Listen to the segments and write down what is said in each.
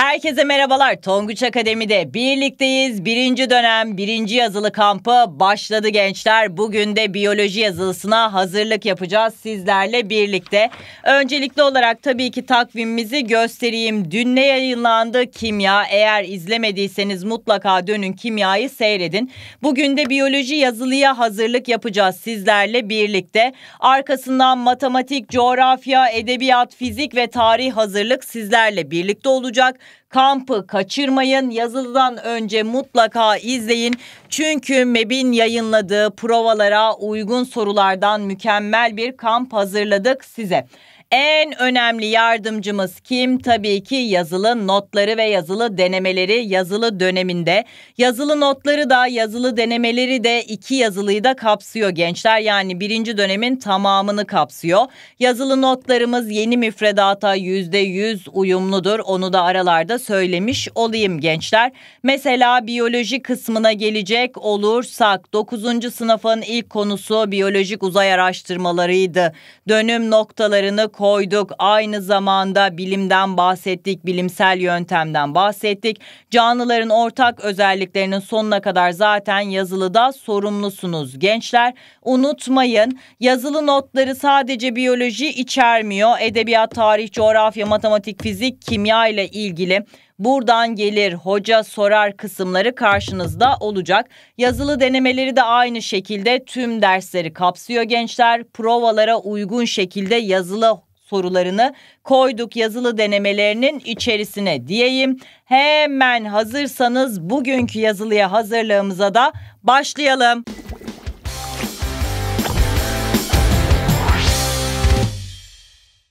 Herkese merhabalar. Tonguç Akademi'de birlikteyiz. Birinci dönem, birinci yazılı kampı başladı gençler. Bugün de biyoloji yazılısına hazırlık yapacağız sizlerle birlikte. Öncelikli olarak tabii ki takvimimizi göstereyim. Dün ne yayınlandı? Kimya. Eğer izlemediyseniz mutlaka dönün kimyayı seyredin. Bugün de biyoloji yazılıya hazırlık yapacağız sizlerle birlikte. Arkasından matematik, coğrafya, edebiyat, fizik ve tarih hazırlık sizlerle birlikte olacak. Kampı kaçırmayın. Yazılıdan önce mutlaka izleyin. Çünkü MEB'in yayınladığı provalara uygun sorulardan mükemmel bir kamp hazırladık size. En önemli yardımcımız kim? Tabii ki yazılı notları ve yazılı denemeleri yazılı döneminde. Yazılı notları da yazılı denemeleri de iki yazılıyı da kapsıyor gençler. Yani birinci dönemin tamamını kapsıyor. Yazılı notlarımız yeni müfredata yüzde yüz uyumludur. Onu da aralarda söylemiş olayım gençler. Mesela biyoloji kısmına gelecek olursak 9. sınıfın ilk konusu biyolojik uzay araştırmalarıydı. Dönüm noktalarını koyduk. Aynı zamanda bilimden bahsettik, bilimsel yöntemden bahsettik. Canlıların ortak özelliklerinin sonuna kadar zaten yazılıda sorumlusunuz gençler. Unutmayın yazılı notları sadece biyoloji içermiyor. Edebiyat, tarih, coğrafya, matematik, fizik, kimya ile ilgili buradan gelir hoca sorar kısımları karşınızda olacak. Yazılı denemeleri de aynı şekilde tüm dersleri kapsıyor gençler. Provalara uygun şekilde yazılı sorularını koyduk yazılı denemelerinin içerisine diyeyim. Hemen hazırsanız bugünkü yazılıya hazırlığımıza da başlayalım.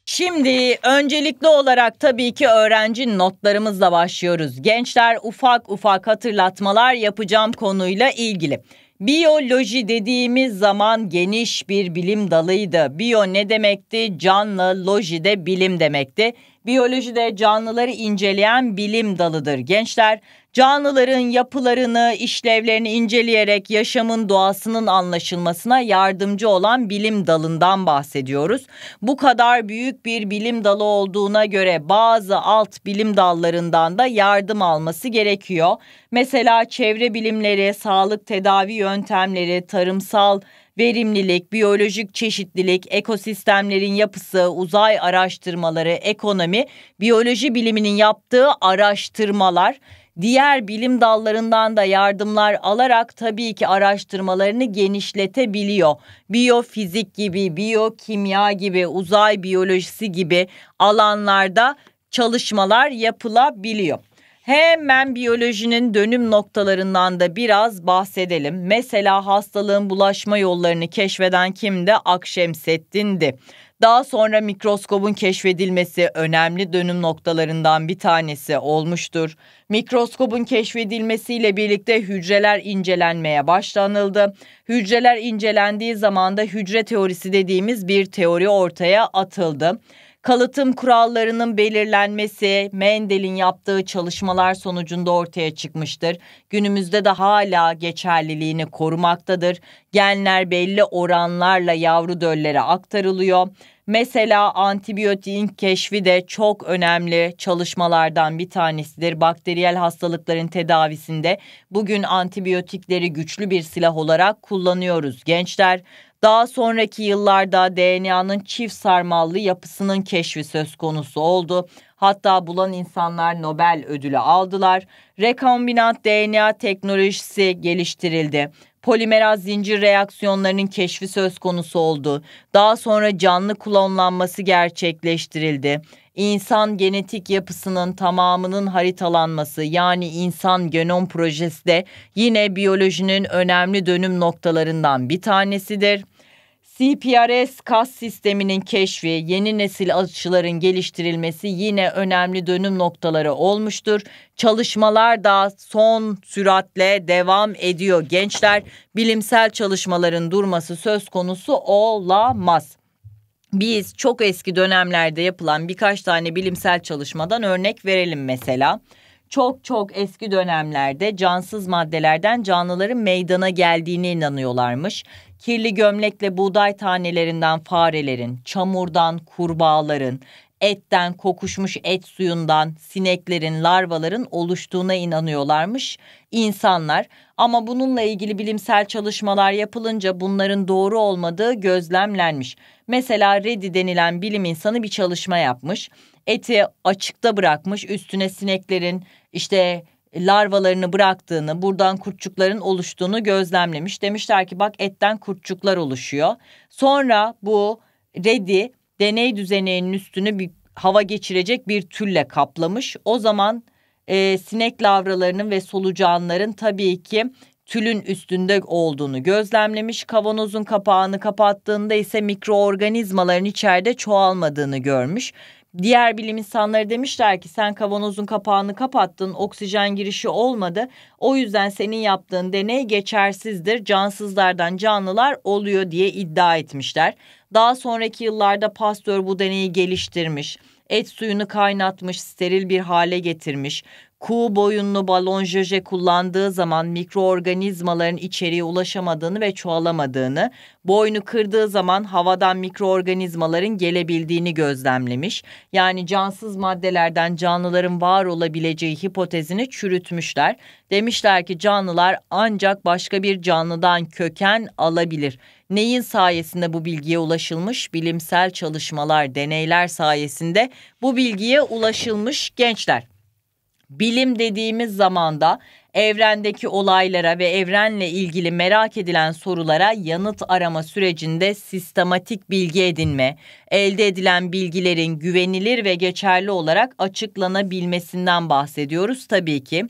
Şimdi öncelikli olarak tabii ki öğrenci notlarımızla başlıyoruz. Gençler ufak ufak hatırlatmalar yapacağım konuyla ilgili. Biyoloji dediğimiz zaman geniş bir bilim dalıydı. Biyo ne demekti? Canlı, loji de bilim demekti. Biyoloji de canlıları inceleyen bilim dalıdır. Gençler Canlıların yapılarını, işlevlerini inceleyerek yaşamın doğasının anlaşılmasına yardımcı olan bilim dalından bahsediyoruz. Bu kadar büyük bir bilim dalı olduğuna göre bazı alt bilim dallarından da yardım alması gerekiyor. Mesela çevre bilimleri, sağlık tedavi yöntemleri, tarımsal verimlilik, biyolojik çeşitlilik, ekosistemlerin yapısı, uzay araştırmaları, ekonomi, biyoloji biliminin yaptığı araştırmalar diğer bilim dallarından da yardımlar alarak tabii ki araştırmalarını genişletebiliyor. Biyofizik gibi, biyokimya gibi, uzay biyolojisi gibi alanlarda çalışmalar yapılabiliyor. Hemen biyolojinin dönüm noktalarından da biraz bahsedelim. Mesela hastalığın bulaşma yollarını keşfeden kimdi? Akşemseddin'di. Daha sonra mikroskobun keşfedilmesi önemli dönüm noktalarından bir tanesi olmuştur. Mikroskobun keşfedilmesiyle birlikte hücreler incelenmeye başlanıldı. Hücreler incelendiği zaman da hücre teorisi dediğimiz bir teori ortaya atıldı. Kalıtım kurallarının belirlenmesi Mendel'in yaptığı çalışmalar sonucunda ortaya çıkmıştır. Günümüzde de hala geçerliliğini korumaktadır. Genler belli oranlarla yavru döllere aktarılıyor. Mesela antibiyotiğin keşfi de çok önemli çalışmalardan bir tanesidir. Bakteriyel hastalıkların tedavisinde bugün antibiyotikleri güçlü bir silah olarak kullanıyoruz gençler. Daha sonraki yıllarda DNA'nın çift sarmallı yapısının keşfi söz konusu oldu. Hatta bulan insanlar Nobel ödülü aldılar. Rekombinant DNA teknolojisi geliştirildi. Polimeraz zincir reaksiyonlarının keşfi söz konusu oldu. Daha sonra canlı klonlanması gerçekleştirildi. İnsan genetik yapısının tamamının haritalanması yani insan genom projesi de yine biyolojinin önemli dönüm noktalarından bir tanesidir. CPRS kas sisteminin keşfi, yeni nesil aşıların geliştirilmesi yine önemli dönüm noktaları olmuştur. Çalışmalar da son süratle devam ediyor. Gençler bilimsel çalışmaların durması söz konusu olamaz. Biz çok eski dönemlerde yapılan birkaç tane bilimsel çalışmadan örnek verelim mesela çok çok eski dönemlerde cansız maddelerden canlıların meydana geldiğine inanıyorlarmış. Kirli gömlekle buğday tanelerinden farelerin, çamurdan kurbağaların, etten kokuşmuş et suyundan sineklerin, larvaların oluştuğuna inanıyorlarmış insanlar. Ama bununla ilgili bilimsel çalışmalar yapılınca bunların doğru olmadığı gözlemlenmiş. Mesela Reddy denilen bilim insanı bir çalışma yapmış eti açıkta bırakmış üstüne sineklerin işte larvalarını bıraktığını, buradan kurtçukların oluştuğunu gözlemlemiş. Demişler ki bak etten kurtçuklar oluşuyor. Sonra bu redi deney düzeneğinin üstünü bir hava geçirecek bir tülle kaplamış. O zaman e, sinek lavralarının ve solucanların tabii ki tülün üstünde olduğunu gözlemlemiş. Kavanozun kapağını kapattığında ise mikroorganizmaların içeride çoğalmadığını görmüş. Diğer bilim insanları demişler ki sen kavanozun kapağını kapattın, oksijen girişi olmadı. O yüzden senin yaptığın deney geçersizdir. Cansızlardan canlılar oluyor diye iddia etmişler. Daha sonraki yıllarda Pasteur bu deneyi geliştirmiş. Et suyunu kaynatmış, steril bir hale getirmiş. Kuğu boyunlu balon jöje kullandığı zaman mikroorganizmaların içeriye ulaşamadığını ve çoğalamadığını, boynu kırdığı zaman havadan mikroorganizmaların gelebildiğini gözlemlemiş. Yani cansız maddelerden canlıların var olabileceği hipotezini çürütmüşler. Demişler ki canlılar ancak başka bir canlıdan köken alabilir. Neyin sayesinde bu bilgiye ulaşılmış? Bilimsel çalışmalar, deneyler sayesinde bu bilgiye ulaşılmış gençler. Bilim dediğimiz zamanda evrendeki olaylara ve evrenle ilgili merak edilen sorulara yanıt arama sürecinde sistematik bilgi edinme, elde edilen bilgilerin güvenilir ve geçerli olarak açıklanabilmesinden bahsediyoruz tabii ki.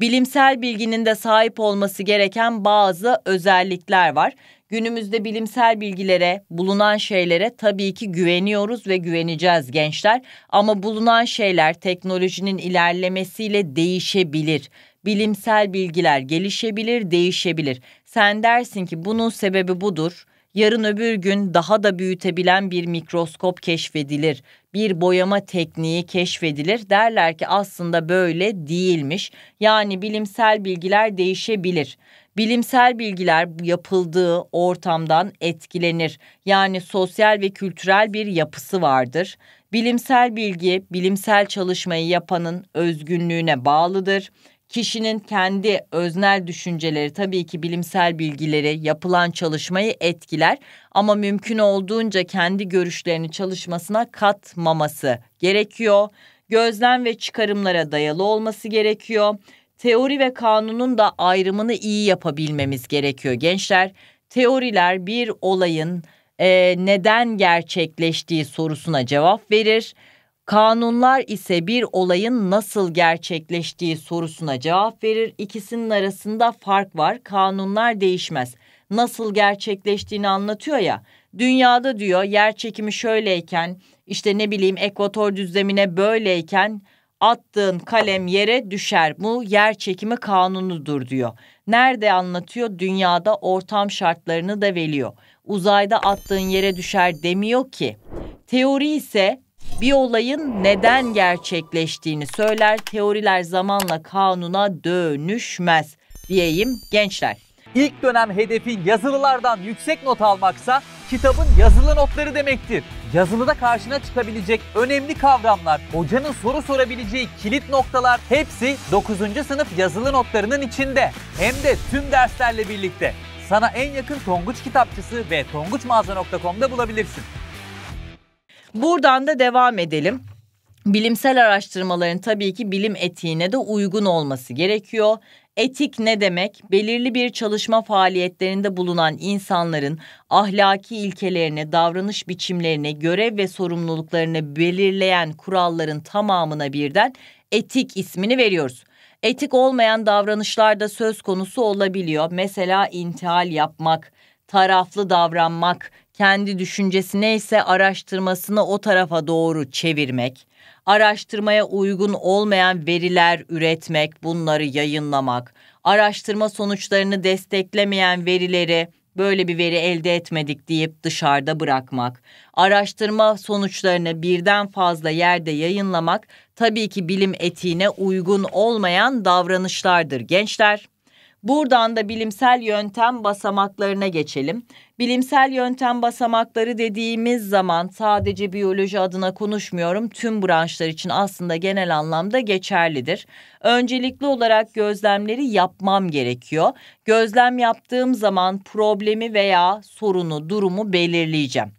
Bilimsel bilginin de sahip olması gereken bazı özellikler var Günümüzde bilimsel bilgilere, bulunan şeylere tabii ki güveniyoruz ve güveneceğiz gençler. Ama bulunan şeyler teknolojinin ilerlemesiyle değişebilir. Bilimsel bilgiler gelişebilir, değişebilir. Sen dersin ki bunun sebebi budur. Yarın öbür gün daha da büyütebilen bir mikroskop keşfedilir. Bir boyama tekniği keşfedilir. Derler ki aslında böyle değilmiş. Yani bilimsel bilgiler değişebilir bilimsel bilgiler yapıldığı ortamdan etkilenir. Yani sosyal ve kültürel bir yapısı vardır. Bilimsel bilgi, bilimsel çalışmayı yapanın özgünlüğüne bağlıdır. Kişinin kendi öznel düşünceleri tabii ki bilimsel bilgileri, yapılan çalışmayı etkiler ama mümkün olduğunca kendi görüşlerini çalışmasına katmaması gerekiyor. Gözlem ve çıkarımlara dayalı olması gerekiyor teori ve kanunun da ayrımını iyi yapabilmemiz gerekiyor gençler. Teoriler bir olayın e, neden gerçekleştiği sorusuna cevap verir. Kanunlar ise bir olayın nasıl gerçekleştiği sorusuna cevap verir. İkisinin arasında fark var. Kanunlar değişmez. Nasıl gerçekleştiğini anlatıyor ya. Dünyada diyor yer çekimi şöyleyken işte ne bileyim ekvator düzlemine böyleyken attığın kalem yere düşer. Bu yer çekimi kanunudur diyor. Nerede anlatıyor? Dünyada ortam şartlarını da veriyor. Uzayda attığın yere düşer demiyor ki. Teori ise bir olayın neden gerçekleştiğini söyler. Teoriler zamanla kanuna dönüşmez diyeyim gençler. İlk dönem hedefi yazılılardan yüksek not almaksa kitabın yazılı notları demektir yazılıda karşına çıkabilecek önemli kavramlar, hocanın soru sorabileceği kilit noktalar hepsi 9. sınıf yazılı notlarının içinde. Hem de tüm derslerle birlikte. Sana en yakın Tonguç kitapçısı ve tonguçmağaza.com'da bulabilirsin. Buradan da devam edelim. Bilimsel araştırmaların tabii ki bilim etiğine de uygun olması gerekiyor. Etik ne demek? Belirli bir çalışma faaliyetlerinde bulunan insanların ahlaki ilkelerine, davranış biçimlerine, görev ve sorumluluklarını belirleyen kuralların tamamına birden etik ismini veriyoruz. Etik olmayan davranışlar da söz konusu olabiliyor. Mesela intihal yapmak, taraflı davranmak, kendi düşüncesi neyse araştırmasını o tarafa doğru çevirmek, araştırmaya uygun olmayan veriler üretmek, bunları yayınlamak, araştırma sonuçlarını desteklemeyen verileri böyle bir veri elde etmedik deyip dışarıda bırakmak, araştırma sonuçlarını birden fazla yerde yayınlamak tabii ki bilim etiğine uygun olmayan davranışlardır gençler. Buradan da bilimsel yöntem basamaklarına geçelim. Bilimsel yöntem basamakları dediğimiz zaman sadece biyoloji adına konuşmuyorum. Tüm branşlar için aslında genel anlamda geçerlidir. Öncelikli olarak gözlemleri yapmam gerekiyor. Gözlem yaptığım zaman problemi veya sorunu, durumu belirleyeceğim.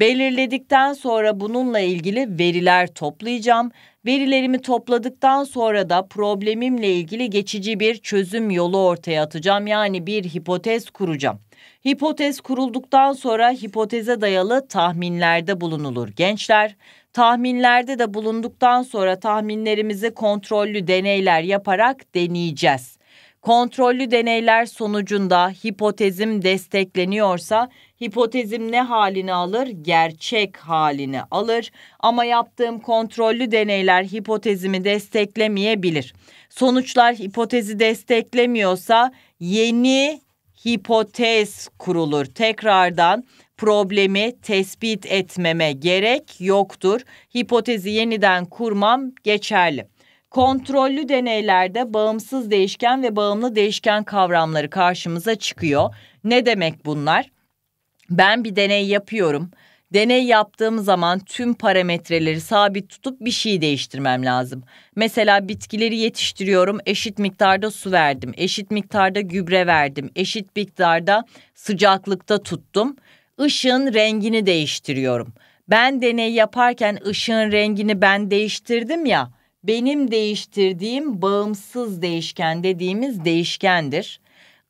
Belirledikten sonra bununla ilgili veriler toplayacağım. Verilerimi topladıktan sonra da problemimle ilgili geçici bir çözüm yolu ortaya atacağım. Yani bir hipotez kuracağım. Hipotez kurulduktan sonra hipoteze dayalı tahminlerde bulunulur gençler. Tahminlerde de bulunduktan sonra tahminlerimizi kontrollü deneyler yaparak deneyeceğiz. Kontrollü deneyler sonucunda hipotezim destekleniyorsa Hipotezim ne halini alır? Gerçek halini alır. Ama yaptığım kontrollü deneyler hipotezimi desteklemeyebilir. Sonuçlar hipotezi desteklemiyorsa yeni hipotez kurulur. Tekrardan problemi tespit etmeme gerek yoktur. Hipotezi yeniden kurmam geçerli. Kontrollü deneylerde bağımsız değişken ve bağımlı değişken kavramları karşımıza çıkıyor. Ne demek bunlar? ben bir deney yapıyorum. Deney yaptığım zaman tüm parametreleri sabit tutup bir şey değiştirmem lazım. Mesela bitkileri yetiştiriyorum, eşit miktarda su verdim, eşit miktarda gübre verdim, eşit miktarda sıcaklıkta tuttum. Işığın rengini değiştiriyorum. Ben deney yaparken ışığın rengini ben değiştirdim ya. Benim değiştirdiğim bağımsız değişken dediğimiz değişkendir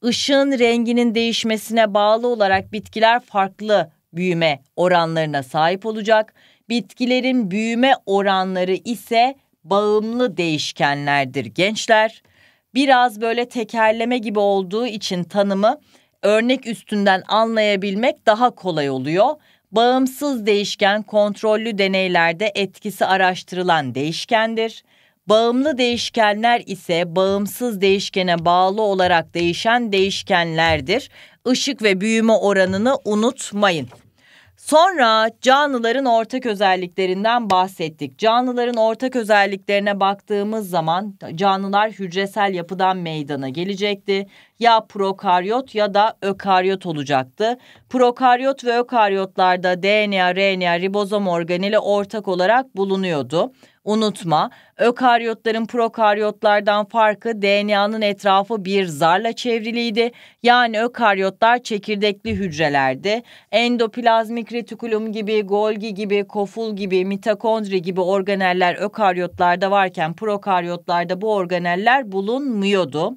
ışığın renginin değişmesine bağlı olarak bitkiler farklı büyüme oranlarına sahip olacak. Bitkilerin büyüme oranları ise bağımlı değişkenlerdir gençler. Biraz böyle tekerleme gibi olduğu için tanımı örnek üstünden anlayabilmek daha kolay oluyor. Bağımsız değişken kontrollü deneylerde etkisi araştırılan değişkendir. Bağımlı değişkenler ise bağımsız değişkene bağlı olarak değişen değişkenlerdir. Işık ve büyüme oranını unutmayın. Sonra canlıların ortak özelliklerinden bahsettik. Canlıların ortak özelliklerine baktığımız zaman canlılar hücresel yapıdan meydana gelecekti. Ya prokaryot ya da ökaryot olacaktı. Prokaryot ve ökaryotlarda DNA, RNA, ribozom organeli ortak olarak bulunuyordu. Unutma, ökaryotların prokaryotlardan farkı DNA'nın etrafı bir zarla çevriliydi. Yani ökaryotlar çekirdekli hücrelerdi. Endoplazmik retikulum gibi, Golgi gibi, koful gibi, mitokondri gibi organeller ökaryotlarda varken prokaryotlarda bu organeller bulunmuyordu.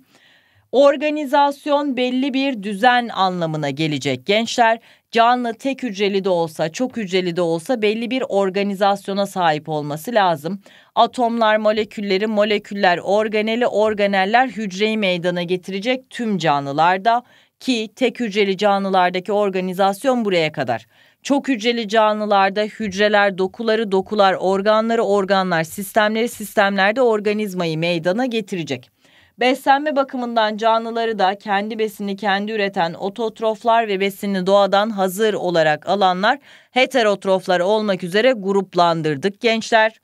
Organizasyon belli bir düzen anlamına gelecek gençler. Canlı tek hücreli de olsa, çok hücreli de olsa belli bir organizasyona sahip olması lazım. Atomlar, molekülleri, moleküller, organeli, organeller hücreyi meydana getirecek tüm canlılarda ki tek hücreli canlılardaki organizasyon buraya kadar. Çok hücreli canlılarda hücreler, dokuları, dokular, organları, organlar, sistemleri, sistemlerde organizmayı meydana getirecek. Beslenme bakımından canlıları da kendi besini kendi üreten ototroflar ve besini doğadan hazır olarak alanlar heterotroflar olmak üzere gruplandırdık gençler.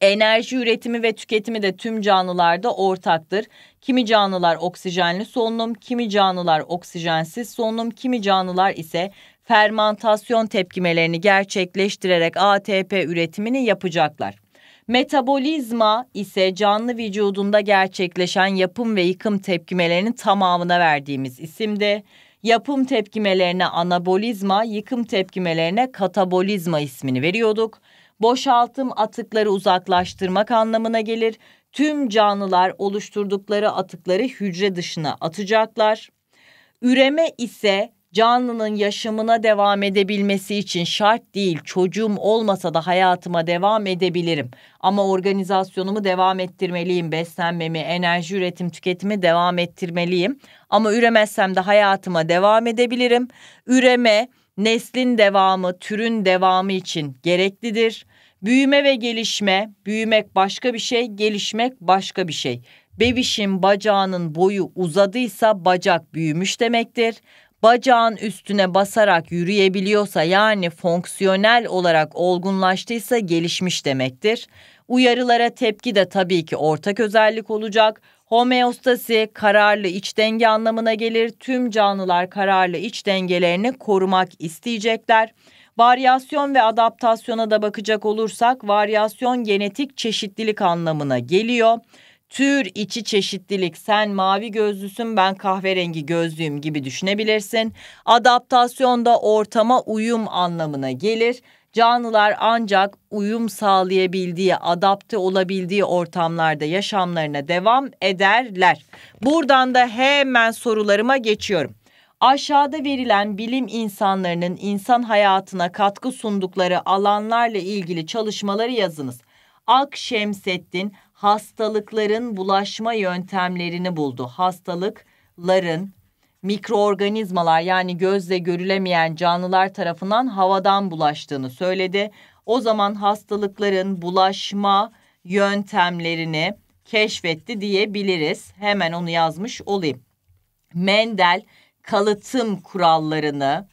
Enerji üretimi ve tüketimi de tüm canlılarda ortaktır. Kimi canlılar oksijenli solunum, kimi canlılar oksijensiz solunum, kimi canlılar ise fermantasyon tepkimelerini gerçekleştirerek ATP üretimini yapacaklar. Metabolizma ise canlı vücudunda gerçekleşen yapım ve yıkım tepkimelerinin tamamına verdiğimiz isimde yapım tepkimelerine anabolizma, yıkım tepkimelerine katabolizma ismini veriyorduk. Boşaltım atıkları uzaklaştırmak anlamına gelir. Tüm canlılar oluşturdukları atıkları hücre dışına atacaklar. Üreme ise canlının yaşamına devam edebilmesi için şart değil çocuğum olmasa da hayatıma devam edebilirim. Ama organizasyonumu devam ettirmeliyim, beslenmemi, enerji üretim tüketimi devam ettirmeliyim. Ama üremezsem de hayatıma devam edebilirim. Üreme neslin devamı, türün devamı için gereklidir. Büyüme ve gelişme, büyümek başka bir şey, gelişmek başka bir şey. Bebişin bacağının boyu uzadıysa bacak büyümüş demektir bacağın üstüne basarak yürüyebiliyorsa yani fonksiyonel olarak olgunlaştıysa gelişmiş demektir. Uyarılara tepki de tabii ki ortak özellik olacak. Homeostasi kararlı iç denge anlamına gelir. Tüm canlılar kararlı iç dengelerini korumak isteyecekler. Varyasyon ve adaptasyona da bakacak olursak varyasyon genetik çeşitlilik anlamına geliyor tür içi çeşitlilik sen mavi gözlüsün ben kahverengi gözlüyüm gibi düşünebilirsin. Adaptasyonda ortama uyum anlamına gelir. Canlılar ancak uyum sağlayabildiği, adapte olabildiği ortamlarda yaşamlarına devam ederler. Buradan da hemen sorularıma geçiyorum. Aşağıda verilen bilim insanlarının insan hayatına katkı sundukları alanlarla ilgili çalışmaları yazınız. Akşemseddin hastalıkların bulaşma yöntemlerini buldu. Hastalıkların mikroorganizmalar yani gözle görülemeyen canlılar tarafından havadan bulaştığını söyledi. O zaman hastalıkların bulaşma yöntemlerini keşfetti diyebiliriz. Hemen onu yazmış olayım. Mendel kalıtım kurallarını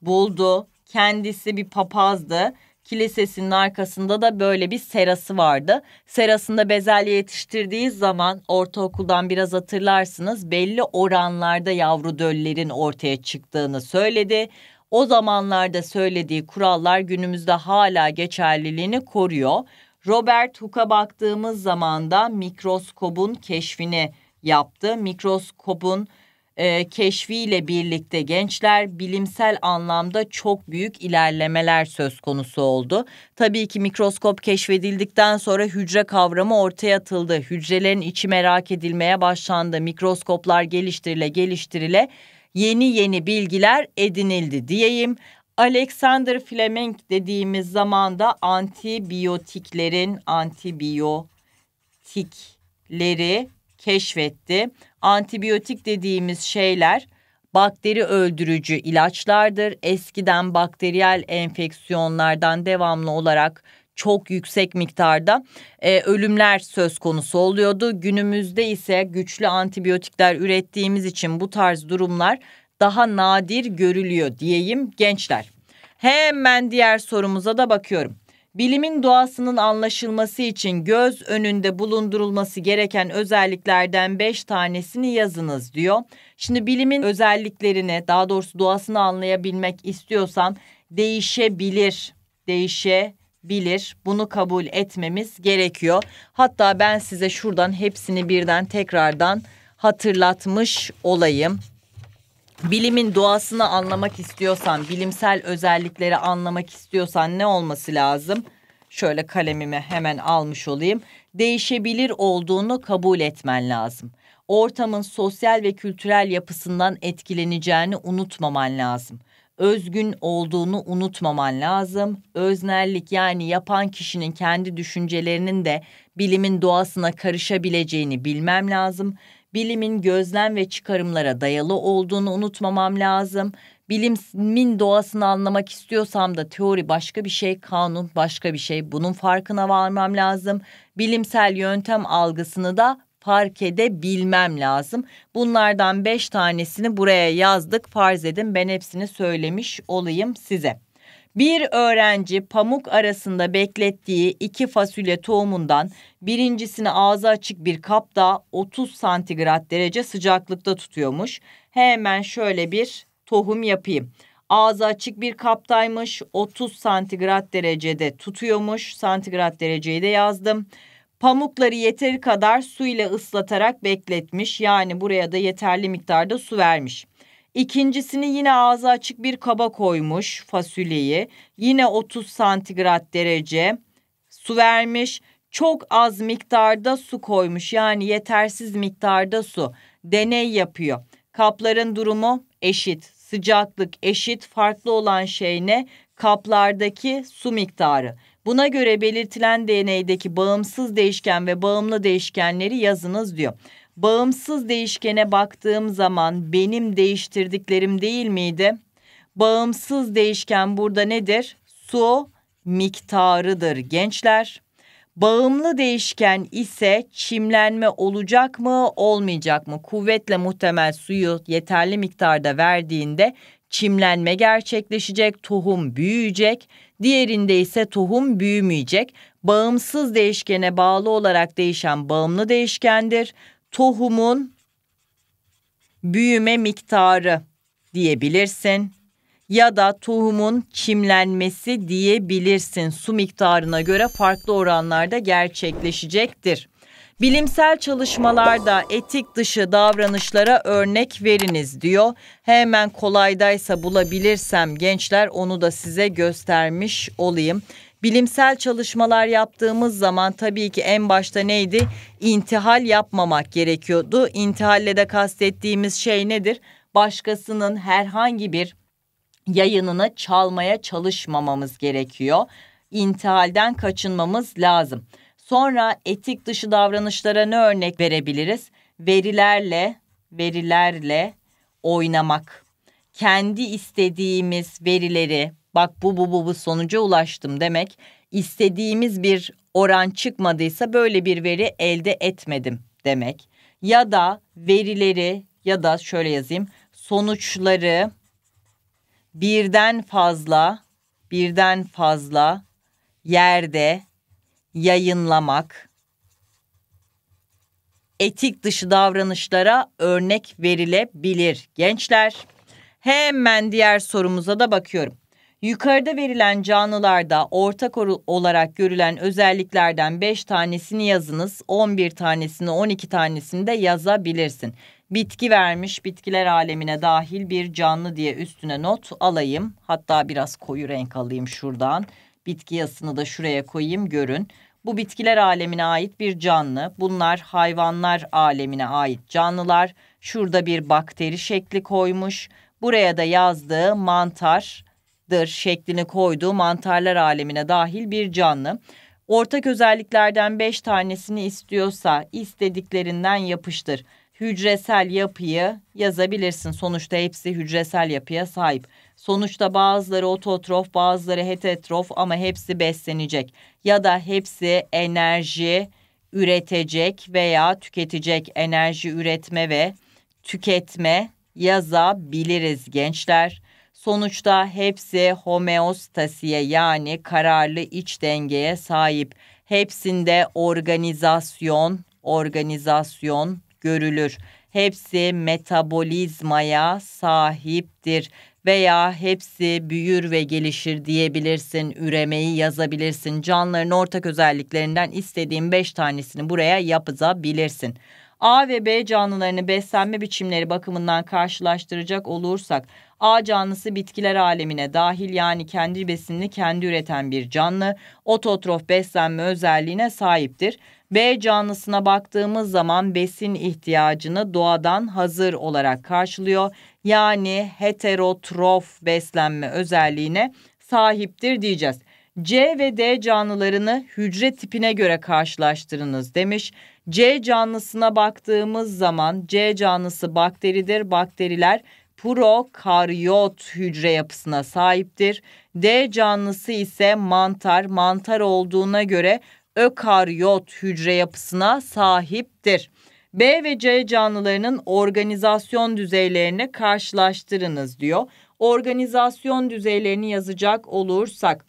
buldu. Kendisi bir papazdı Kilisesinin arkasında da böyle bir serası vardı. Serasında bezelye yetiştirdiği zaman ortaokuldan biraz hatırlarsınız belli oranlarda yavru döllerin ortaya çıktığını söyledi. O zamanlarda söylediği kurallar günümüzde hala geçerliliğini koruyor. Robert Hooke'a baktığımız zaman da mikroskobun keşfini yaptı. Mikroskobun e, ee, keşfiyle birlikte gençler bilimsel anlamda çok büyük ilerlemeler söz konusu oldu. Tabii ki mikroskop keşfedildikten sonra hücre kavramı ortaya atıldı. Hücrelerin içi merak edilmeye başlandı. Mikroskoplar geliştirile geliştirile yeni yeni bilgiler edinildi diyeyim. Alexander Fleming dediğimiz zamanda antibiyotiklerin antibiyotikleri keşfetti antibiyotik dediğimiz şeyler bakteri öldürücü ilaçlardır. Eskiden bakteriyel enfeksiyonlardan devamlı olarak çok yüksek miktarda e, ölümler söz konusu oluyordu. Günümüzde ise güçlü antibiyotikler ürettiğimiz için bu tarz durumlar daha nadir görülüyor diyeyim gençler. Hemen diğer sorumuza da bakıyorum bilimin doğasının anlaşılması için göz önünde bulundurulması gereken özelliklerden 5 tanesini yazınız diyor. Şimdi bilimin özelliklerini daha doğrusu doğasını anlayabilmek istiyorsan değişebilir, değişebilir. Bunu kabul etmemiz gerekiyor. Hatta ben size şuradan hepsini birden tekrardan hatırlatmış olayım bilimin doğasını anlamak istiyorsan, bilimsel özellikleri anlamak istiyorsan ne olması lazım? Şöyle kalemimi hemen almış olayım. Değişebilir olduğunu kabul etmen lazım. Ortamın sosyal ve kültürel yapısından etkileneceğini unutmaman lazım. Özgün olduğunu unutmaman lazım. Öznellik yani yapan kişinin kendi düşüncelerinin de bilimin doğasına karışabileceğini bilmem lazım bilimin gözlem ve çıkarımlara dayalı olduğunu unutmamam lazım. Bilimin doğasını anlamak istiyorsam da teori başka bir şey, kanun başka bir şey. Bunun farkına varmam lazım. Bilimsel yöntem algısını da fark edebilmem lazım. Bunlardan beş tanesini buraya yazdık. Farz edin ben hepsini söylemiş olayım size. Bir öğrenci pamuk arasında beklettiği iki fasulye tohumundan birincisini ağzı açık bir kapta 30 santigrat derece sıcaklıkta tutuyormuş. Hemen şöyle bir tohum yapayım. Ağzı açık bir kaptaymış 30 santigrat derecede tutuyormuş. Santigrat dereceyi de yazdım. Pamukları yeteri kadar su ile ıslatarak bekletmiş. Yani buraya da yeterli miktarda su vermiş. İkincisini yine ağzı açık bir kaba koymuş fasulyeyi. Yine 30 santigrat derece su vermiş. Çok az miktarda su koymuş. Yani yetersiz miktarda su. Deney yapıyor. Kapların durumu eşit. Sıcaklık eşit. Farklı olan şey ne? Kaplardaki su miktarı. Buna göre belirtilen DNA'deki bağımsız değişken ve bağımlı değişkenleri yazınız diyor. Bağımsız değişkene baktığım zaman benim değiştirdiklerim değil miydi? Bağımsız değişken burada nedir? Su miktarıdır gençler. Bağımlı değişken ise çimlenme olacak mı olmayacak mı? Kuvvetle muhtemel suyu yeterli miktarda verdiğinde çimlenme gerçekleşecek, tohum büyüyecek, Diğerinde ise tohum büyümeyecek, bağımsız değişkene bağlı olarak değişen bağımlı değişkendir. Tohumun büyüme miktarı diyebilirsin ya da tohumun çimlenmesi diyebilirsin. Su miktarına göre farklı oranlarda gerçekleşecektir. Bilimsel çalışmalarda etik dışı davranışlara örnek veriniz diyor. Hemen kolaydaysa bulabilirsem gençler onu da size göstermiş olayım. Bilimsel çalışmalar yaptığımız zaman tabii ki en başta neydi? İntihal yapmamak gerekiyordu. İntihalle de kastettiğimiz şey nedir? Başkasının herhangi bir yayınını çalmaya çalışmamamız gerekiyor. İntihalden kaçınmamız lazım. Sonra etik dışı davranışlara ne örnek verebiliriz? Verilerle, verilerle oynamak. Kendi istediğimiz verileri, bak bu bu bu bu sonuca ulaştım demek. İstediğimiz bir oran çıkmadıysa böyle bir veri elde etmedim demek. Ya da verileri ya da şöyle yazayım sonuçları birden fazla birden fazla yerde yayınlamak, etik dışı davranışlara örnek verilebilir gençler. Hemen diğer sorumuza da bakıyorum. Yukarıda verilen canlılarda ortak olarak görülen özelliklerden 5 tanesini yazınız. 11 tanesini 12 tanesini de yazabilirsin. Bitki vermiş bitkiler alemine dahil bir canlı diye üstüne not alayım. Hatta biraz koyu renk alayım şuradan. Bitki yasını da şuraya koyayım görün. Bu bitkiler alemine ait bir canlı. Bunlar hayvanlar alemine ait canlılar. Şurada bir bakteri şekli koymuş. Buraya da yazdığı mantardır şeklini koyduğu mantarlar alemine dahil bir canlı. Ortak özelliklerden beş tanesini istiyorsa istediklerinden yapıştır. Hücresel yapıyı yazabilirsin. Sonuçta hepsi hücresel yapıya sahip. Sonuçta bazıları ototrof, bazıları heterotrof ama hepsi beslenecek ya da hepsi enerji üretecek veya tüketecek. Enerji üretme ve tüketme yazabiliriz gençler. Sonuçta hepsi homeostasiye yani kararlı iç dengeye sahip. Hepsinde organizasyon, organizasyon görülür. Hepsi metabolizmaya sahiptir veya hepsi büyür ve gelişir diyebilirsin, üremeyi yazabilirsin. Canlıların ortak özelliklerinden istediğin beş tanesini buraya yapızabilirsin. A ve B canlılarını beslenme biçimleri bakımından karşılaştıracak olursak A canlısı bitkiler alemine dahil yani kendi besinini kendi üreten bir canlı ototrof beslenme özelliğine sahiptir. B canlısına baktığımız zaman besin ihtiyacını doğadan hazır olarak karşılıyor yani heterotrof beslenme özelliğine sahiptir diyeceğiz. C ve D canlılarını hücre tipine göre karşılaştırınız demiş. C canlısına baktığımız zaman C canlısı bakteridir. Bakteriler prokaryot hücre yapısına sahiptir. D canlısı ise mantar. Mantar olduğuna göre ökaryot hücre yapısına sahiptir. B ve C canlılarının organizasyon düzeylerini karşılaştırınız diyor. Organizasyon düzeylerini yazacak olursak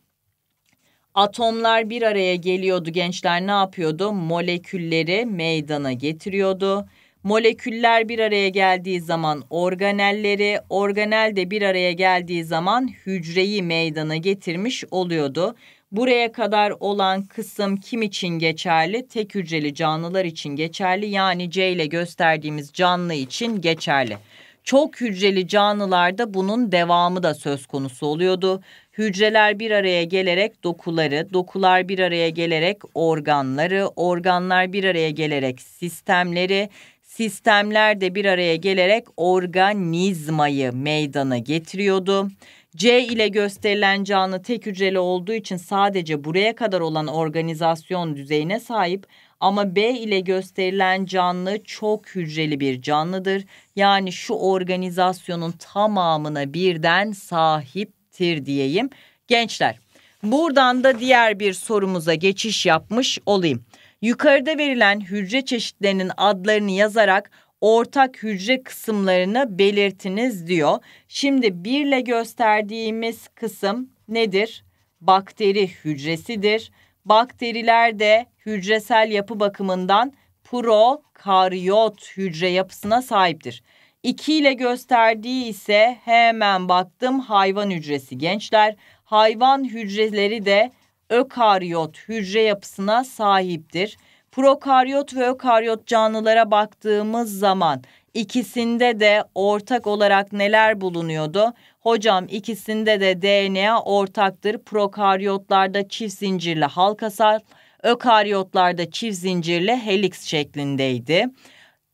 atomlar bir araya geliyordu gençler ne yapıyordu? Molekülleri meydana getiriyordu. Moleküller bir araya geldiği zaman organelleri, organel de bir araya geldiği zaman hücreyi meydana getirmiş oluyordu. Buraya kadar olan kısım kim için geçerli? Tek hücreli canlılar için geçerli. Yani C ile gösterdiğimiz canlı için geçerli. Çok hücreli canlılarda bunun devamı da söz konusu oluyordu. Hücreler bir araya gelerek dokuları, dokular bir araya gelerek organları, organlar bir araya gelerek sistemleri, sistemler de bir araya gelerek organizmayı meydana getiriyordu. C ile gösterilen canlı tek hücreli olduğu için sadece buraya kadar olan organizasyon düzeyine sahip ama B ile gösterilen canlı çok hücreli bir canlıdır. Yani şu organizasyonun tamamına birden sahiptir diyeyim. Gençler buradan da diğer bir sorumuza geçiş yapmış olayım. Yukarıda verilen hücre çeşitlerinin adlarını yazarak ortak hücre kısımlarını belirtiniz diyor. Şimdi birle gösterdiğimiz kısım nedir? Bakteri hücresidir. Bakteriler de hücresel yapı bakımından prokaryot hücre yapısına sahiptir. 2 ile gösterdiği ise hemen baktım hayvan hücresi gençler. Hayvan hücreleri de ökaryot hücre yapısına sahiptir. Prokaryot ve ökaryot canlılara baktığımız zaman ikisinde de ortak olarak neler bulunuyordu? Hocam ikisinde de DNA ortaktır. Prokaryotlarda çift zincirli halkasal, ökaryotlarda çift zincirli helix şeklindeydi.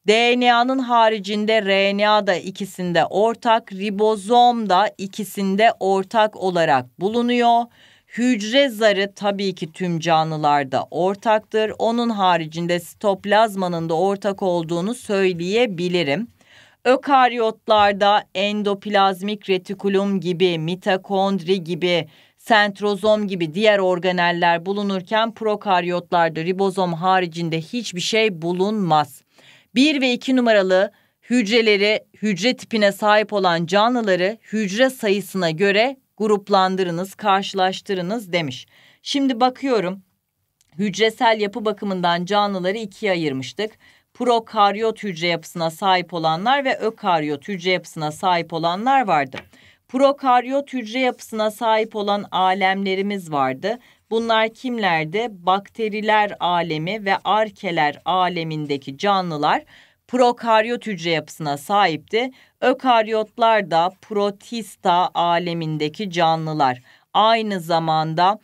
DNA'nın haricinde RNA da ikisinde ortak, ribozom da ikisinde ortak olarak bulunuyor. Hücre zarı tabii ki tüm canlılarda ortaktır. Onun haricinde sitoplazmanın da ortak olduğunu söyleyebilirim. Ökaryotlarda endoplazmik retikulum gibi, mitokondri gibi, sentrozom gibi diğer organeller bulunurken prokaryotlarda ribozom haricinde hiçbir şey bulunmaz. 1 ve 2 numaralı hücreleri, hücre tipine sahip olan canlıları hücre sayısına göre gruplandırınız, karşılaştırınız demiş. Şimdi bakıyorum hücresel yapı bakımından canlıları ikiye ayırmıştık. Prokaryot hücre yapısına sahip olanlar ve ökaryot hücre yapısına sahip olanlar vardı. Prokaryot hücre yapısına sahip olan alemlerimiz vardı. Bunlar kimlerdi? Bakteriler alemi ve arkeler alemindeki canlılar prokaryot hücre yapısına sahipti. Ökaryotlar da protista alemindeki canlılar. Aynı zamanda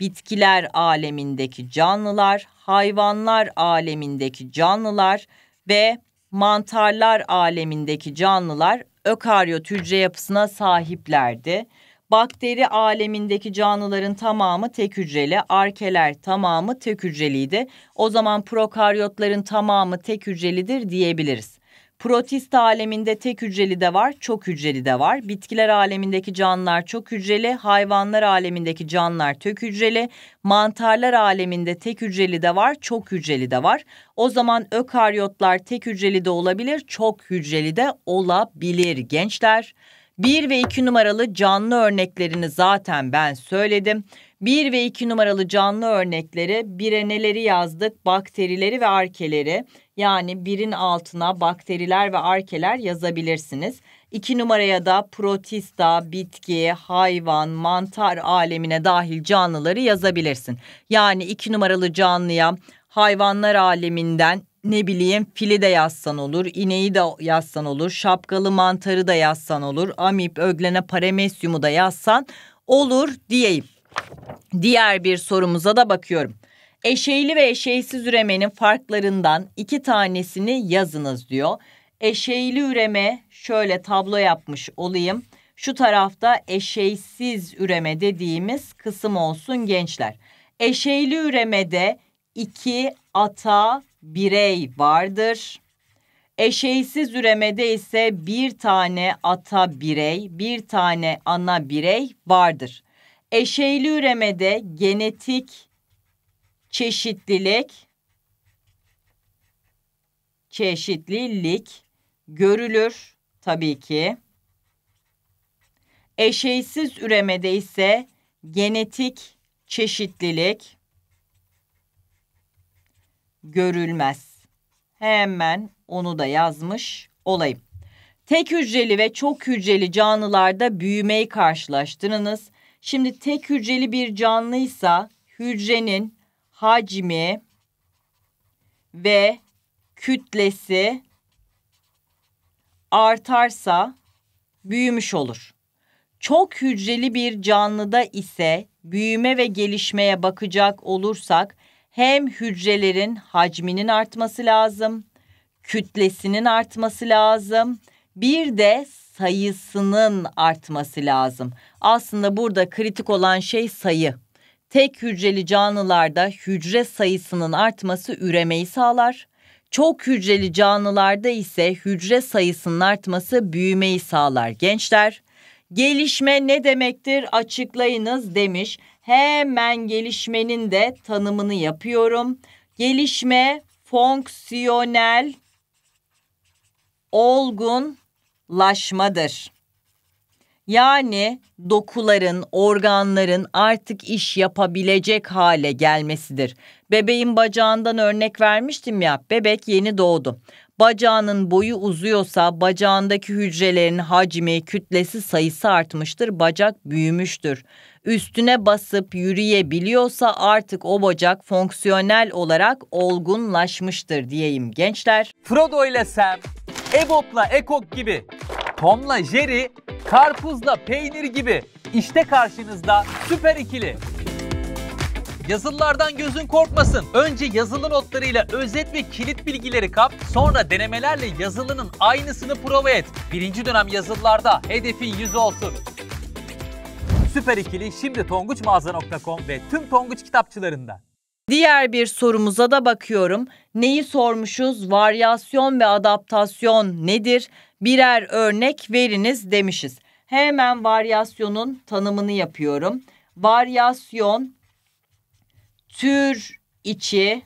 bitkiler alemindeki canlılar, hayvanlar alemindeki canlılar ve mantarlar alemindeki canlılar ökaryot hücre yapısına sahiplerdi. Bakteri alemindeki canlıların tamamı tek hücreli, arkeler tamamı tek hücreliydi. O zaman prokaryotların tamamı tek hücrelidir diyebiliriz. Protist aleminde tek hücreli de var, çok hücreli de var. Bitkiler alemindeki canlılar çok hücreli, hayvanlar alemindeki canlılar tek hücreli, mantarlar aleminde tek hücreli de var, çok hücreli de var. O zaman ökaryotlar tek hücreli de olabilir, çok hücreli de olabilir gençler. 1 ve 2 numaralı canlı örneklerini zaten ben söyledim. 1 ve 2 numaralı canlı örnekleri bire neleri yazdık? Bakterileri ve arkeleri. Yani birin altına bakteriler ve arkeler yazabilirsiniz. 2 numaraya da protista, bitki, hayvan, mantar alemine dahil canlıları yazabilirsin. Yani 2 numaralı canlıya hayvanlar aleminden ne bileyim fili de yazsan olur, ineği de yazsan olur, şapkalı mantarı da yazsan olur, amip, öglene, paramesyumu da yazsan olur diyeyim. Diğer bir sorumuza da bakıyorum. Eşeğli ve eşeğsiz üremenin farklarından iki tanesini yazınız diyor. Eşeğli üreme şöyle tablo yapmış olayım. Şu tarafta eşeğsiz üreme dediğimiz kısım olsun gençler. Eşeğli üremede iki ata birey vardır. Eşeğsiz üremede ise bir tane ata birey, bir tane ana birey vardır. Eşeyli üremede genetik çeşitlilik çeşitlilik görülür tabii ki. Eşeysiz üremede ise genetik çeşitlilik görülmez. Hemen onu da yazmış olayım. Tek hücreli ve çok hücreli canlılarda büyümeyi karşılaştırınız. Şimdi tek hücreli bir canlıysa hücrenin hacmi ve kütlesi artarsa büyümüş olur. Çok hücreli bir canlıda ise büyüme ve gelişmeye bakacak olursak hem hücrelerin hacminin artması lazım, kütlesinin artması lazım, bir de sayısının artması lazım. Aslında burada kritik olan şey sayı. Tek hücreli canlılarda hücre sayısının artması üremeyi sağlar. Çok hücreli canlılarda ise hücre sayısının artması büyümeyi sağlar gençler. Gelişme ne demektir açıklayınız demiş hemen gelişmenin de tanımını yapıyorum. Gelişme fonksiyonel olgunlaşmadır. Yani dokuların, organların artık iş yapabilecek hale gelmesidir. Bebeğin bacağından örnek vermiştim ya. Bebek yeni doğdu. Bacağının boyu uzuyorsa bacağındaki hücrelerin hacmi, kütlesi, sayısı artmıştır. Bacak büyümüştür üstüne basıp yürüyebiliyorsa artık o bacak fonksiyonel olarak olgunlaşmıştır diyeyim gençler. Frodo ile Sam, Ebop'la Ekok gibi, Tom'la Jerry, karpuzla peynir gibi. İşte karşınızda süper ikili. Yazılılardan gözün korkmasın. Önce yazılı notlarıyla özet ve kilit bilgileri kap, sonra denemelerle yazılının aynısını prova et. Birinci dönem yazılılarda hedefin yüzü olsun. Süper ikili şimdi tonguçmağaza.com ve tüm Tonguç kitapçılarında. Diğer bir sorumuza da bakıyorum. Neyi sormuşuz? Varyasyon ve adaptasyon nedir? Birer örnek veriniz demişiz. Hemen varyasyonun tanımını yapıyorum. Varyasyon tür içi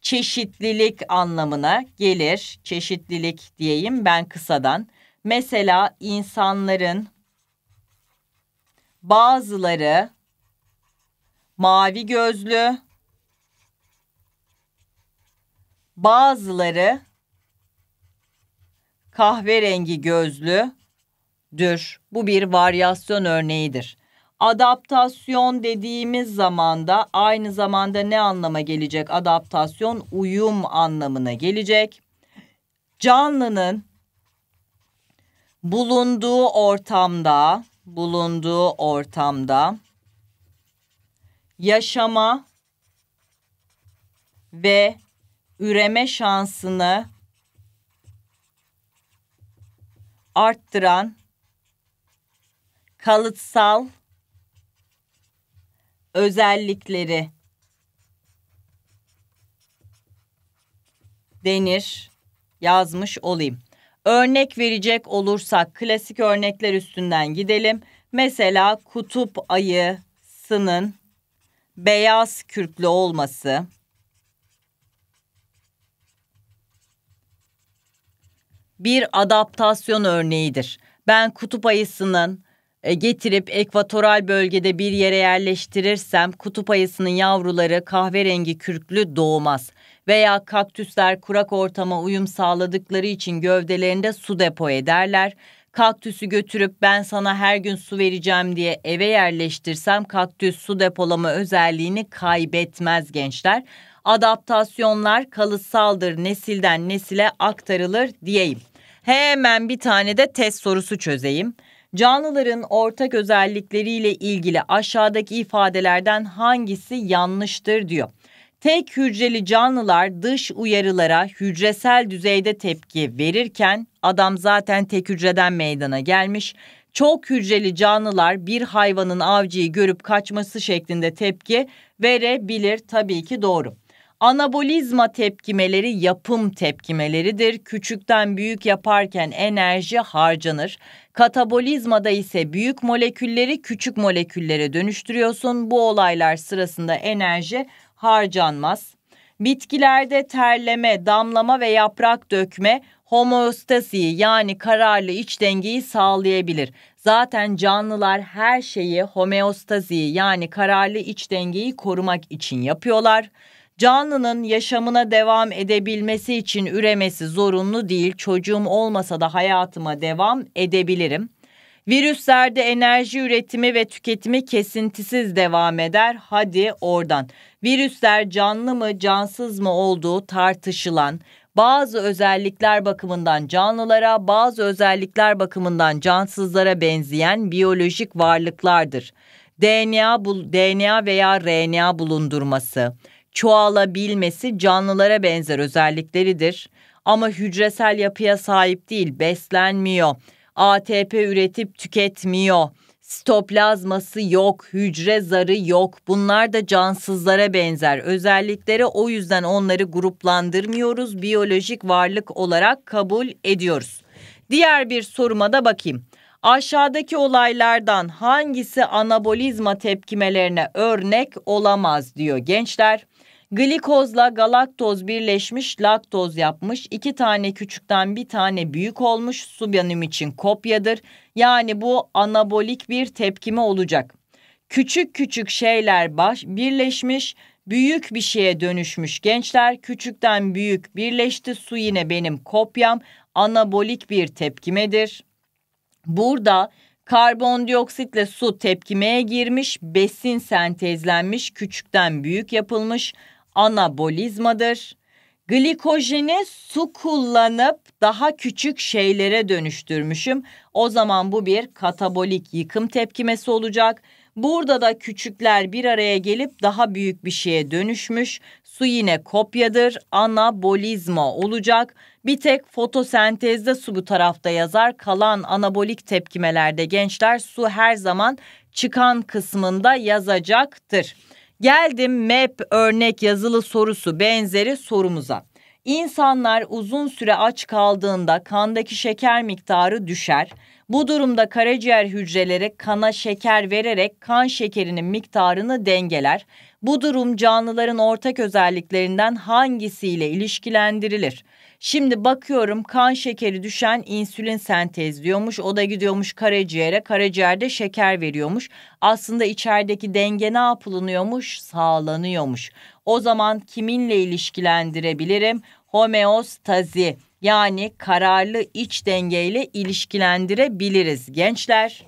çeşitlilik anlamına gelir. Çeşitlilik diyeyim ben kısadan. Mesela insanların bazıları mavi gözlü, bazıları kahverengi gözlüdür. Bu bir varyasyon örneğidir. Adaptasyon dediğimiz zaman da aynı zamanda ne anlama gelecek? Adaptasyon uyum anlamına gelecek. Canlının bulunduğu ortamda bulunduğu ortamda yaşama ve üreme şansını arttıran kalıtsal özellikleri denir yazmış olayım. Örnek verecek olursak klasik örnekler üstünden gidelim. Mesela kutup ayısının beyaz kürklü olması bir adaptasyon örneğidir. Ben kutup ayısının e, getirip ekvatoral bölgede bir yere yerleştirirsem kutup ayısının yavruları kahverengi kürklü doğmaz veya kaktüsler kurak ortama uyum sağladıkları için gövdelerinde su depo ederler. Kaktüsü götürüp ben sana her gün su vereceğim diye eve yerleştirsem kaktüs su depolama özelliğini kaybetmez gençler. Adaptasyonlar kalıtsaldır nesilden nesile aktarılır diyeyim. Hemen bir tane de test sorusu çözeyim. Canlıların ortak özellikleriyle ilgili aşağıdaki ifadelerden hangisi yanlıştır diyor. Tek hücreli canlılar dış uyarılara hücresel düzeyde tepki verirken adam zaten tek hücreden meydana gelmiş. Çok hücreli canlılar bir hayvanın avcıyı görüp kaçması şeklinde tepki verebilir tabii ki doğru. Anabolizma tepkimeleri yapım tepkimeleridir. Küçükten büyük yaparken enerji harcanır. Katabolizmada ise büyük molekülleri küçük moleküllere dönüştürüyorsun. Bu olaylar sırasında enerji harcanmaz. Bitkilerde terleme, damlama ve yaprak dökme homeostasiyi yani kararlı iç dengeyi sağlayabilir. Zaten canlılar her şeyi homeostaziyi yani kararlı iç dengeyi korumak için yapıyorlar. Canlının yaşamına devam edebilmesi için üremesi zorunlu değil. Çocuğum olmasa da hayatıma devam edebilirim. Virüslerde enerji üretimi ve tüketimi kesintisiz devam eder. Hadi oradan. Virüsler canlı mı, cansız mı olduğu tartışılan, bazı özellikler bakımından canlılara, bazı özellikler bakımından cansızlara benzeyen biyolojik varlıklardır. DNA, bu, DNA veya RNA bulundurması, çoğalabilmesi canlılara benzer özellikleridir ama hücresel yapıya sahip değil, beslenmiyor ATP üretip tüketmiyor. stoplazması yok, hücre zarı yok. Bunlar da cansızlara benzer özellikleri. O yüzden onları gruplandırmıyoruz. Biyolojik varlık olarak kabul ediyoruz. Diğer bir soruma da bakayım. Aşağıdaki olaylardan hangisi anabolizma tepkimelerine örnek olamaz diyor gençler. Glikozla galaktoz birleşmiş laktoz yapmış. İki tane küçükten bir tane büyük olmuş. Su benim için kopyadır. Yani bu anabolik bir tepkime olacak. Küçük küçük şeyler baş, birleşmiş büyük bir şeye dönüşmüş gençler küçükten büyük birleşti su yine benim kopyam anabolik bir tepkimedir. Burada karbondioksitle su tepkimeye girmiş besin sentezlenmiş küçükten büyük yapılmış anabolizmadır. Glikojeni su kullanıp daha küçük şeylere dönüştürmüşüm. O zaman bu bir katabolik yıkım tepkimesi olacak. Burada da küçükler bir araya gelip daha büyük bir şeye dönüşmüş. Su yine kopyadır, anabolizma olacak. Bir tek fotosentezde su bu tarafta yazar. Kalan anabolik tepkimelerde gençler su her zaman çıkan kısmında yazacaktır. Geldim map örnek yazılı sorusu benzeri sorumuza. İnsanlar uzun süre aç kaldığında kandaki şeker miktarı düşer. Bu durumda karaciğer hücreleri kana şeker vererek kan şekerinin miktarını dengeler. Bu durum canlıların ortak özelliklerinden hangisiyle ilişkilendirilir? Şimdi bakıyorum kan şekeri düşen insülin sentezliyormuş. O da gidiyormuş karaciğere. Karaciğerde şeker veriyormuş. Aslında içerideki denge ne yapılıyormuş? Sağlanıyormuş. O zaman kiminle ilişkilendirebilirim? Homeostazi yani kararlı iç dengeyle ilişkilendirebiliriz gençler.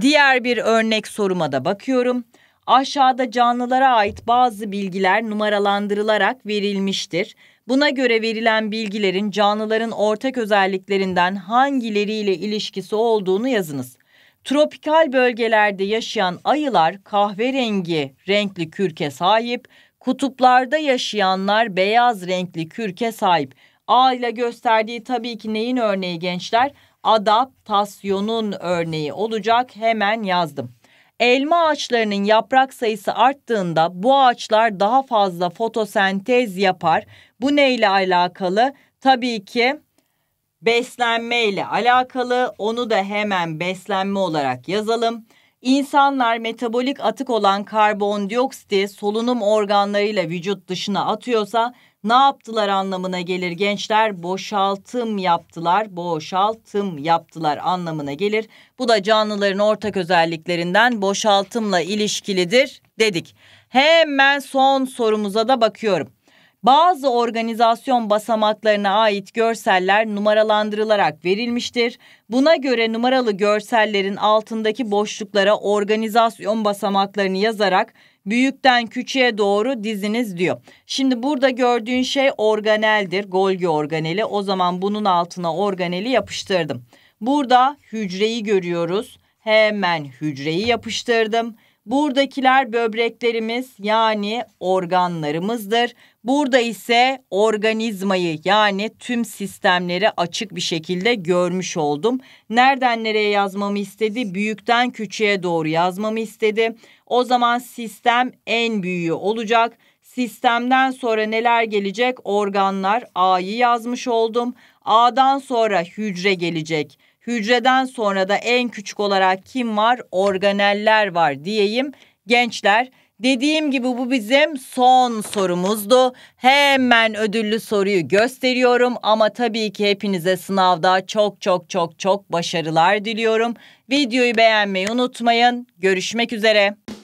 Diğer bir örnek soruma da bakıyorum. Aşağıda canlılara ait bazı bilgiler numaralandırılarak verilmiştir. Buna göre verilen bilgilerin canlıların ortak özelliklerinden hangileriyle ilişkisi olduğunu yazınız. Tropikal bölgelerde yaşayan ayılar kahverengi renkli kürke sahip, kutuplarda yaşayanlar beyaz renkli kürke sahip. A ile gösterdiği tabii ki neyin örneği gençler? Adaptasyonun örneği olacak. Hemen yazdım. Elma ağaçlarının yaprak sayısı arttığında bu ağaçlar daha fazla fotosentez yapar. Bu neyle alakalı? Tabii ki beslenme ile alakalı. Onu da hemen beslenme olarak yazalım. İnsanlar metabolik atık olan karbondioksiti solunum organlarıyla vücut dışına atıyorsa ne yaptılar anlamına gelir. Gençler boşaltım yaptılar, boşaltım yaptılar anlamına gelir. Bu da canlıların ortak özelliklerinden boşaltımla ilişkilidir dedik. Hemen son sorumuza da bakıyorum. Bazı organizasyon basamaklarına ait görseller numaralandırılarak verilmiştir. Buna göre numaralı görsellerin altındaki boşluklara organizasyon basamaklarını yazarak Büyükten küçüğe doğru diziniz diyor. Şimdi burada gördüğün şey organeldir. Golgi organeli. O zaman bunun altına organeli yapıştırdım. Burada hücreyi görüyoruz. Hemen hücreyi yapıştırdım. Buradakiler böbreklerimiz yani organlarımızdır. Burada ise organizmayı yani tüm sistemleri açık bir şekilde görmüş oldum. Nereden nereye yazmamı istedi? Büyükten küçüğe doğru yazmamı istedi. O zaman sistem en büyüğü olacak. Sistemden sonra neler gelecek? Organlar A'yı yazmış oldum. A'dan sonra hücre gelecek. Hücreden sonra da en küçük olarak kim var? Organeller var diyeyim. Gençler dediğim gibi bu bizim son sorumuzdu. Hemen ödüllü soruyu gösteriyorum ama tabii ki hepinize sınavda çok çok çok çok başarılar diliyorum. Videoyu beğenmeyi unutmayın. Görüşmek üzere.